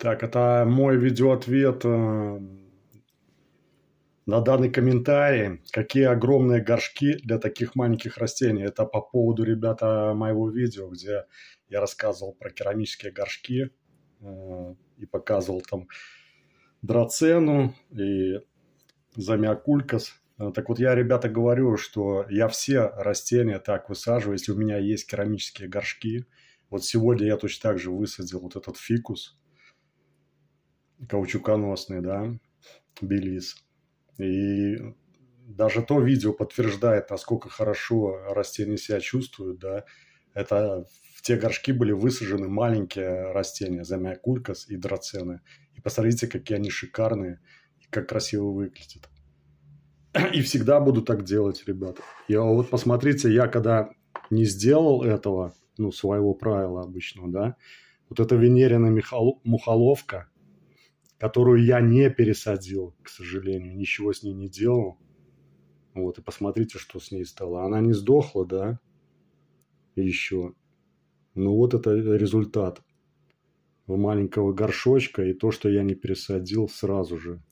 Так, это мой видеоответ э, на данный комментарий. Какие огромные горшки для таких маленьких растений. Это по поводу, ребята, моего видео, где я рассказывал про керамические горшки э, и показывал там драцену и замиокулькас. Э, так вот, я, ребята, говорю, что я все растения так высаживаю, если у меня есть керамические горшки. Вот сегодня я точно так же высадил вот этот фикус – каучуконосный, да, Белиз. И даже то видео подтверждает, насколько хорошо растения себя чувствуют, да. Это в те горшки были высажены маленькие растения, замиокулькас и драцены. И посмотрите, какие они шикарные и как красиво выглядят. И всегда буду так делать, ребята. Я вот посмотрите, я когда не сделал этого, ну, своего правила обычного, да, вот эта венерина мухоловка, которую я не пересадил, к сожалению, ничего с ней не делал. Вот, и посмотрите, что с ней стало. Она не сдохла, да, еще. Ну вот это результат маленького горшочка и то, что я не пересадил сразу же.